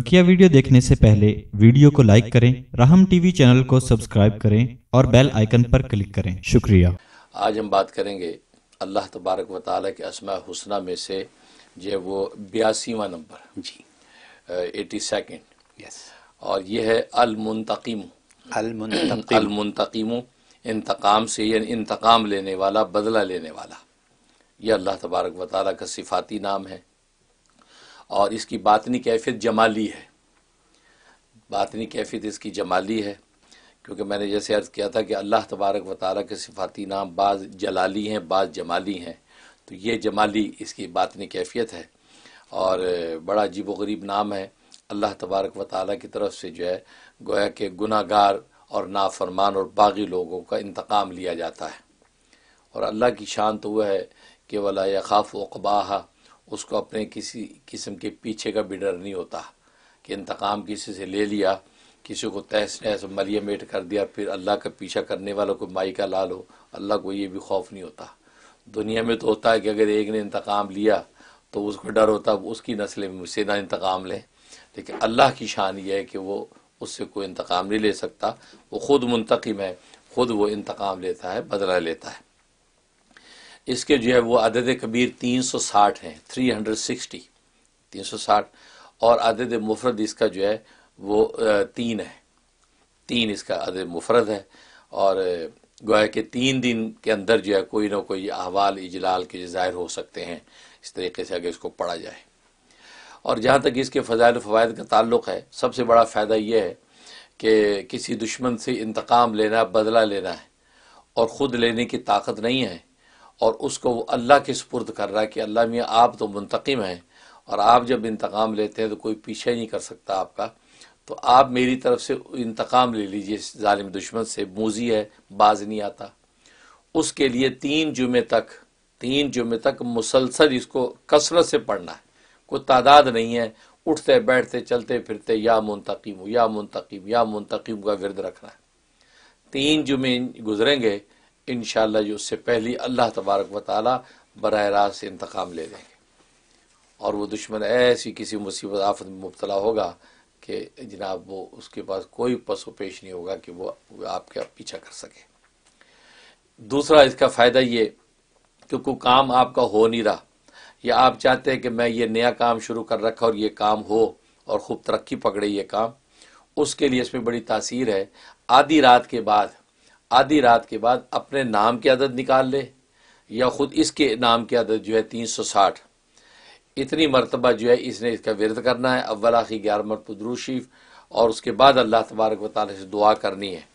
बकिया वीडियो देखने से पहले वीडियो को लाइक करें राहम टीवी चैनल को सब्सक्राइब करें और बेल आइकन पर क्लिक करें शुक्रिया आज हम बात करेंगे अल्लाह तबारक व के असमा हुसना में से जो वो बयासीवा number G eighty second yes और ये है अलमुनतकीम अलमुनतकीम इंतकाम से यानी इंतकाम लेने वाला बदला लेने वाला यह अल्लाह तबारक व ताली का सिफाती नाम है और इसकी बातनी कैफियत जमाली है बातनी कैफियत इसकी जमाली है क्योंकि मैंने जैसे अर्ज़ किया था कि अल्लाह तबारक व ताली के सिफाती नाम बाज़ जलाली हैं बाज़ जमाली हैं तो ये जमाली इसकी बातनी कैफियत है और बड़ा अजीब व गरीब नाम है अल्लाह तबारक व ताली की तरफ से जो है गोया के गुनागार और नाफरमान और बागी लोगों का इंतकाम लिया जाता है और अल्लाह की शान तो वह है कि वला खाफ वबाहा उसको अपने किसी किस्म के पीछे का भी डर नहीं होता कि इंतकाम किसी से ले लिया किसी को तहस नहस मलिया मेट कर दिया फिर अल्लाह का पीछा करने वालों को माई का लाल हो अल्लाह को ये भी खौफ नहीं होता दुनिया में तो होता है कि अगर एक ने इंतकाम लिया तो उसको डर होता उसकी नस्ल में मुझसे ना इंतकाम लें लेकिन अल्लाह की शान यह है कि वो उससे कोई इंतकाम नहीं ले सकता वो खुद मुंतकम है खुद वो इंतकाम लेता है बदला लेता है इसके जो है वो अदद कबीर तीन सौ साठ हैं थ्री हंड्रेड सिक्सटी तीन सौ साठ और अदद मुफरद इसका जो है वो तीन है तीन इसका अदद मुफरद है और गोया के तीन दिन के अंदर जो है कोई ना कोई अहवाल इजलाल के ज़ाहिर हो सकते हैं इस तरीके से अगर इसको पढ़ा जाए और जहाँ तक इसके फ़जाइल फ़वाद का ताल्लुक़ है सबसे बड़ा फ़ायदा यह है कि किसी दुश्मन से इंतकाम लेना बदला लेना है और ख़ुद लेने की ताकत नहीं है और उसको वो अल्लाह के सुपुर्द कर रहा है कि अल्लाह मियाँ आप तो मुंतकम हैं और आप जब इंतकाम लेते हैं तो कोई पीछे नहीं कर सकता आपका तो आप मेरी तरफ से इंतकाम ले लीजिए इस दुश्मन से मूजी है बाज नहीं आता उसके लिए तीन जुमे तक तीन जुमे तक मुसलसल इसको कसरत से पढ़ना है कोई तादाद नहीं है उठते बैठते चलते फिरते या मुंतकीम या मुंतकीम या मुंतकीम का विरद रखना है तीन जुमे गुजरेंगे इन जो उससे पहली अल्लाह तबारक व ताली बर रास्त से इंतकाम ले लेंगे और वह दुश्मन ऐसी किसी मुसीबत आफत में मुबतला होगा कि जनाब वो उसके पास कोई पसो पेश नहीं होगा कि वो आपके पीछा कर सके दूसरा इसका फ़ायदा ये कि कोई काम आपका हो नहीं रहा या आप चाहते हैं कि मैं ये नया काम शुरू कर रखा और ये काम हो और खूब तरक्की पकड़े ये काम उसके लिए इसमें बड़ी तासीर है आधी रात के बाद आधी रात के बाद अपने नाम की आदत निकाल ले या ख़ुद इसके नाम की आदत जो है तीन सौ साठ इतनी मरतबा जो है इसने इसका विरद करना है अव्वल आखिर ग्यारह मरतबरू और उसके बाद अल्लाह तबारक वाले से दुआ करनी है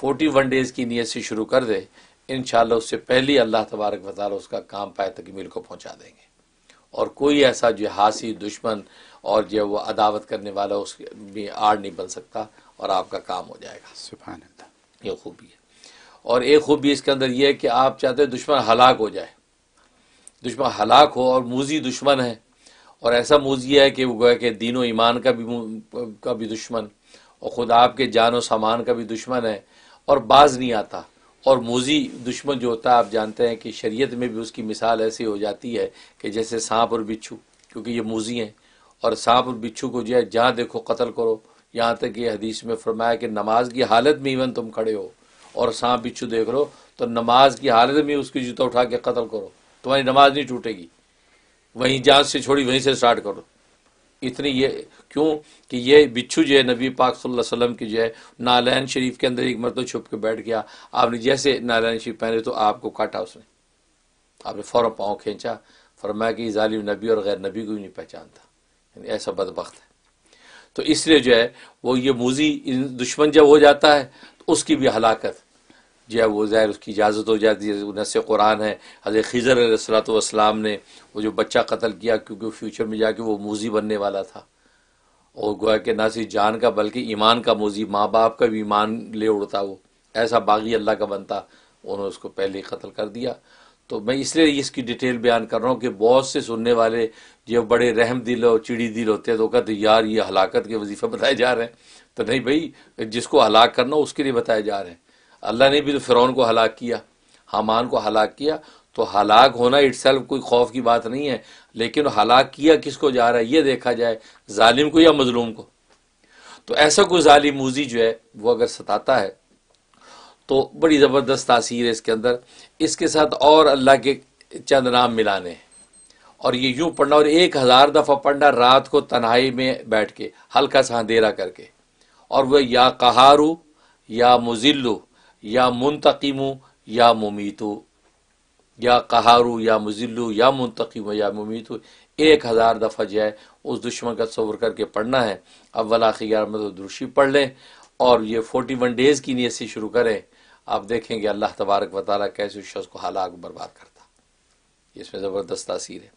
फोर्टी वन डेज़ की नीयत से शुरू कर दे इन उससे पहले अल्लाह तबारक वाली उसका काम पाए तकमील को पहुँचा देंगे और कोई ऐसा जो हासी दुश्मन और जो वो अदावत करने वाला उस भी आड़ नहीं बन सकता और आपका काम हो जाएगा सुबह ये खूबी है और एक खूबी इसके अंदर यह है कि आप चाहते हैं दुश्मन हलाक हो जाए दुश्मन हलाक हो और मूजी दुश्मन है और ऐसा मूजी है कि वो गोया के दीन व ईमान का भी का भी दुश्मन और ख़ुद आपके जान व सामान का भी दुश्मन है और बाज नहीं आता और मूजी दुश्मन जो होता है आप जानते हैं कि शरीयत में भी उसकी मिसाल ऐसी हो जाती है कि जैसे सांप और बिच्छू क्योंकि ये मूजी हैं और सांप और बिच्छू को जो है जहाँ देखो कत्ल करो यहाँ तक ये हदीस में फरमाया कि नमाज की हालत में इवन तुम खड़े हो और सांप बिच्छू देख रहे हो तो नमाज की हालत में उसकी जूता उठा के कत्ल करो तुम्हारी नमाज नहीं टूटेगी वहीं जांच से छोड़ी वहीं से स्टार्ट करो इतनी ये क्यों कि ये बिच्छू जो है नबी पाक सल्लल्लाहु अलैहि वसल्लम की जो है नारायण शरीफ के अंदर एक मरतब छुप के बैठ गया आपने जैसे नारायण शरीफ पहने तो आपको काटा उसने आपने फ़ौर पाँव खींचा फरमाया कि जालिम नबी और गैर नबी को भी नहीं पहचानता ऐसा बदबख्त है तो इसलिए जो है वो ये मूजी दुश्मन जब हो जाता है तो उसकी भी हलाकत जो है वो ज़ाहिर उसकी इजाज़त हो जाती है नस कुरान है हज़र खिज़र सलातम ने वो जो बच्चा कत्ल किया क्योंकि फ्यूचर में जाके वो मूजी बनने वाला था और गोया कि ना सिर्फ जान का बल्कि ईमान का मूजी माँ बाप का भी ईमान ले उड़ता वो ऐसा बागी अल्लाह का बनता उन्होंने उसको पहले ही कत्ल कर दिया तो मैं इसलिए इसकी डिटेल बयान कर रहा हूँ कि बहुत से सुनने वाले जो बड़े रहम दिल और चिड़ी दिल होते हैं तो कहते यार ये हलाकत के वजीफे बताए जा रहे हैं तो नहीं भाई जिसको हलाक करना उसके लिए बताए जा रहे हैं अल्लाह ने भी तो फ़िरौन को हलाक किया हमान को हलाक किया तो हलाक होना सेल्फ कोई खौफ की बात नहीं है लेकिन हलाक किया किसको जा रहा है ये देखा जाए ालिम को या मजलूम को तो ऐसा कोई जालिम मूजी जो है वो अगर सताता है तो बड़ी ज़बरदस्त तासीर है इसके अंदर इसके साथ और अल्लाह के चंद नाम मिलाने हैं और ये यूं पढ़ना और एक हज़ार दफ़ा पढ़ना रात को तन्हाई में बैठ के हल्का सा अंधेरा करके और वह या कहारू या मुजिल्लु या मुंतकीमू या मुमीतु या कहारू या मुजिल्लु या मुंतकीम या मुमीतु एक हज़ार दफ़ा जो है उस दुश्मन का सवर करके पढ़ना है अब वला खियार तो दुरुशी पढ़ लें और ये फोर्टी वन डेज़ की नीयत से शुरू करें आप देखेंगे अल्लाह तबारक वाली कैसे उस शख्स को हालात बर्बाद करता इसमें ज़बरदस्त तासीर है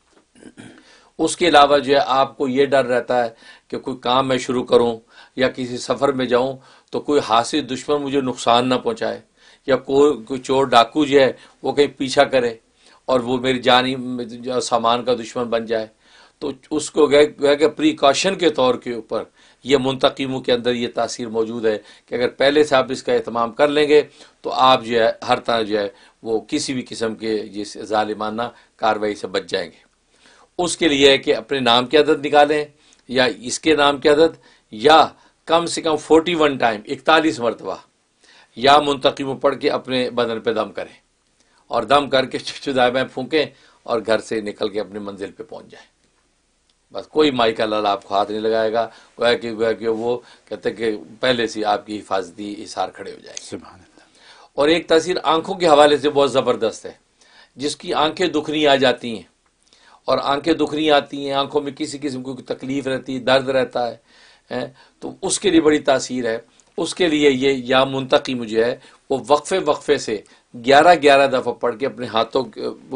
उसके अलावा जो है आपको ये डर रहता है कि कोई काम मैं शुरू करूं या किसी सफ़र में जाऊं तो कोई हासिल दुश्मन मुझे नुकसान ना पहुंचाए या कोई कोई चोर डाकू जो है वो कहीं पीछा करे और वो मेरी जानी सामान का दुश्मन बन जाए तो उसको गए कि प्रिकॉशन के तौर के ऊपर ये मुंतकीमों के अंदर ये तासीर मौजूद है कि अगर पहले से आप इसका अहतमाम कर लेंगे तो आप जो है हर तरह जो है वो किसी भी किस्म के जिस ालिमाना कार्रवाई से बच जाएंगे उसके लिए है कि अपने नाम की आदत निकालें या इसके नाम की आदत या कम से कम फोर्टी वन टाइम इकतालीस मरतबा या में पढ़ के अपने बदन पर दम करें और दम करके चुदाएँ फूकें और घर से निकल के अपनी मंजिल पे पहुंच जाए बस कोई माई का लाल आपको हाथ नहीं लगाएगा गोया कि गोया कि वो कहते कि पहले से आपकी हिफाजती हिसार खड़े हो जाएंगे और एक तस्वीर आंखों के हवाले से बहुत ज़बरदस्त है जिसकी आंखें दुखनी आ जाती हैं और आंखें दुखनी आती हैं आंखों में किसी किस्म की तकलीफ रहती है दर्द रहता है, हैं तो उसके लिए बड़ी तासीर है उसके लिए ये या मुंतकी मुझे है वो वक्फे वक्फे से ग्यारह ग्यारह दफ़ा पढ़ के अपने हाथों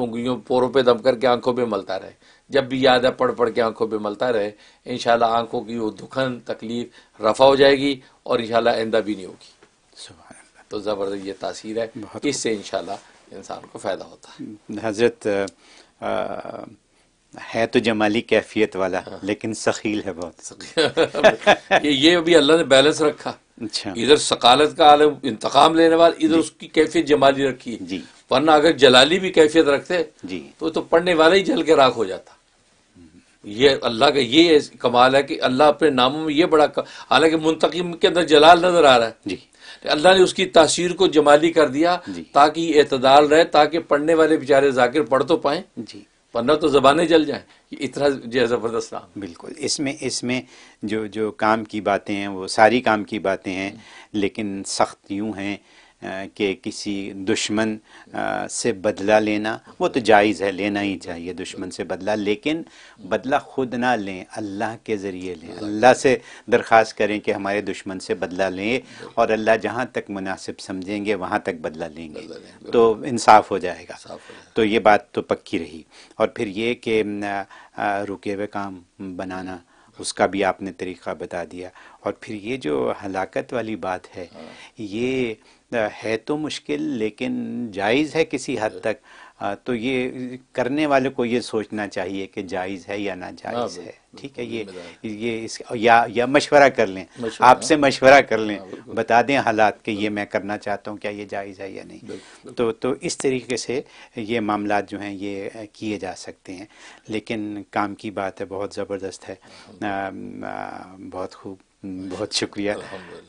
उंगलियों पोरों पे दम करके आंखों पे मलता रहे जब भी याद है पढ़ पढ़ के आंखों पे मलता रहे इन आंखों की वो दुखन तकलीफ रफा हो जाएगी और इन आइंदा भी नहीं होगी तो ज़बरदस्त ये तासीर है इससे इन इंसान को फ़ायदा होता है हम्म। हजरत है तो जमाली कैफियत वाला हाँ। लेकिन सखील है बहुत ये ये भी अल्लाह ने बैलेंस रखा अच्छा इधर सकालत का आलम इंतकाम लेने वाला इधर उसकी कैफियत जमाली रखी जी वरना अगर जलाली भी कैफियत रखते जी तो तो पढ़ने वाला ही जल के राख हो जाता ये अल्लाह का ये कमाल है कि अल्लाह अपने नामों में ये बड़ा हालांकि मुंतकिम के अंदर जलाल नजर आ रहा है जी तो अल्लाह ने उसकी तासीर को जमाली कर दिया ताकि एतदाल रहे ताकि पढ़ने वाले बेचारे जाकिर पढ़ तो पाए जी वरना तो जबानें जल जाएं इतना जो ज़बरदस्त काम बिल्कुल इसमें इसमें जो जो काम की बातें हैं वो सारी काम की बातें हैं लेकिन सख्त यूँ हैं के किसी दुश्मन से बदला लेना वो तो जायज़ है लेना ही चाहिए दुश्मन से बदला लेकिन बदला ख़ुद ना लें अल्लाह के ज़रिए लें अल्लाह से दरख्वास्त करें कि हमारे दुश्मन से बदला लें और अल्लाह जहाँ तक मुनासिब समझेंगे वहाँ तक बदला लेंगे तो इंसाफ हो जाएगा तो ये बात तो पक्की रही और फिर ये कि रुके हुए काम बनाना उसका भी आपने तरीका बता दिया और फिर ये जो हलाकत वाली बात है हाँ। ये है तो मुश्किल लेकिन जायज़ है किसी हद तक तो ये करने वाले को ये सोचना चाहिए कि जायज़ है या ना हाँ जायज़ है ठीक है ये ये इस या या मशवरा कर लें आपसे मशवरा कर लें हाँ, बता दें हालात कि ये मैं करना चाहता हूँ क्या ये जायज़ है या नहीं तो तो इस तरीके से ये मामला जो हैं ये किए जा सकते हैं लेकिन काम की बात है बहुत ज़बरदस्त है हाँ, बहुत खूब बहुत शुक्रिया